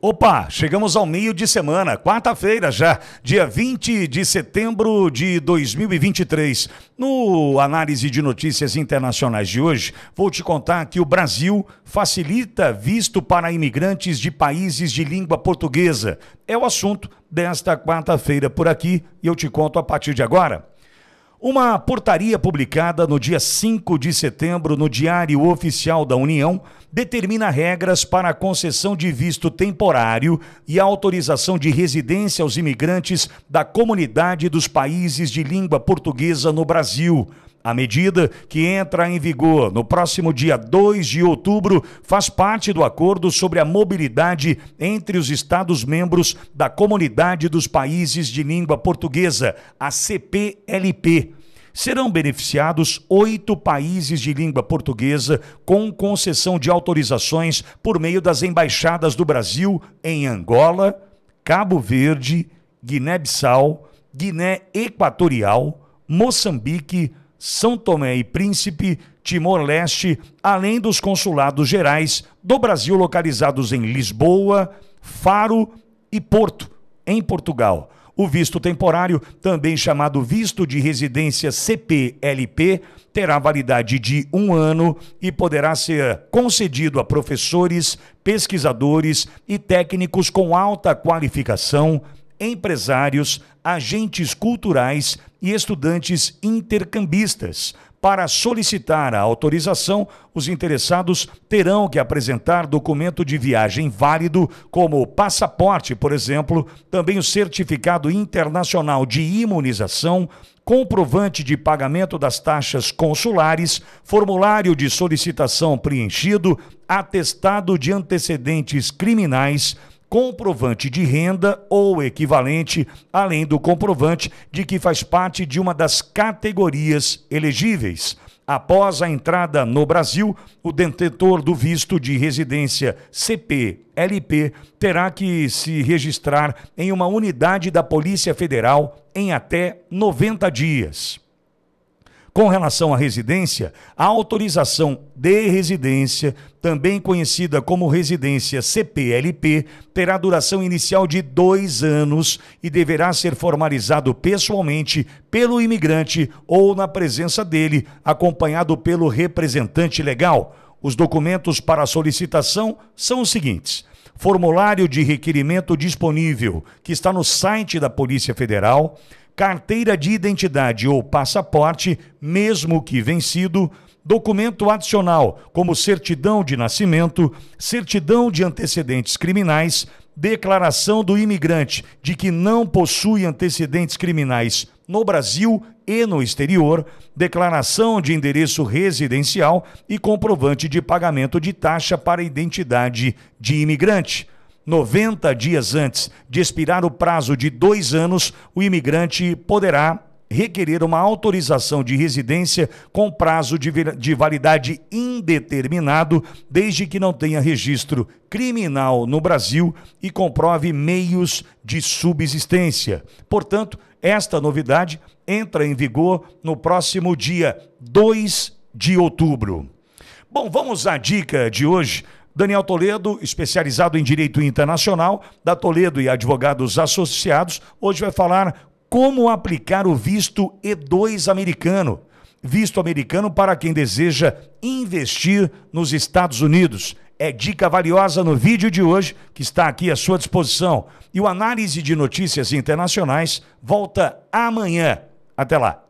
Opa, chegamos ao meio de semana, quarta-feira já, dia 20 de setembro de 2023. No análise de notícias internacionais de hoje, vou te contar que o Brasil facilita visto para imigrantes de países de língua portuguesa. É o assunto desta quarta-feira por aqui e eu te conto a partir de agora. Uma portaria publicada no dia 5 de setembro no Diário Oficial da União determina regras para a concessão de visto temporário e autorização de residência aos imigrantes da comunidade dos países de língua portuguesa no Brasil. A medida que entra em vigor no próximo dia 2 de outubro faz parte do acordo sobre a mobilidade entre os Estados-membros da Comunidade dos Países de Língua Portuguesa, a CPLP serão beneficiados oito países de língua portuguesa com concessão de autorizações por meio das embaixadas do Brasil em Angola, Cabo Verde, Guiné-Bissau, Guiné Equatorial, Moçambique, são Tomé e Príncipe, Timor-Leste, além dos consulados gerais do Brasil localizados em Lisboa, Faro e Porto, em Portugal. O visto temporário, também chamado visto de residência CPLP, terá validade de um ano e poderá ser concedido a professores, pesquisadores e técnicos com alta qualificação empresários, agentes culturais e estudantes intercambistas. Para solicitar a autorização, os interessados terão que apresentar documento de viagem válido, como passaporte, por exemplo, também o certificado internacional de imunização, comprovante de pagamento das taxas consulares, formulário de solicitação preenchido, atestado de antecedentes criminais comprovante de renda ou equivalente, além do comprovante de que faz parte de uma das categorias elegíveis. Após a entrada no Brasil, o detentor do visto de residência CPLP terá que se registrar em uma unidade da Polícia Federal em até 90 dias. Com relação à residência, a autorização de residência, também conhecida como residência CPLP, terá duração inicial de dois anos e deverá ser formalizado pessoalmente pelo imigrante ou na presença dele, acompanhado pelo representante legal. Os documentos para solicitação são os seguintes: formulário de requerimento disponível, que está no site da Polícia Federal, carteira de identidade ou passaporte, mesmo que vencido, documento adicional, como certidão de nascimento, certidão de antecedentes criminais, declaração do imigrante de que não possui antecedentes criminais no Brasil e no exterior, declaração de endereço residencial e comprovante de pagamento de taxa para identidade de imigrante. 90 dias antes de expirar o prazo de dois anos, o imigrante poderá requerer uma autorização de residência com prazo de, validade indeterminado, desde que não tenha registro criminal no Brasil e comprove meios de subsistência. Portanto, esta novidade entra em vigor no próximo dia 2 de outubro. Bom, vamos à dica de hoje. Daniel Toledo, especializado em direito internacional, da Toledo e Advogados Associados, hoje vai falar como aplicar o visto E2 americano. Visto americano para quem deseja investir nos Estados Unidos é dica valiosa no vídeo de hoje, que está aqui à sua disposição. E o Análise de Notícias Internacionais volta amanhã. Até lá!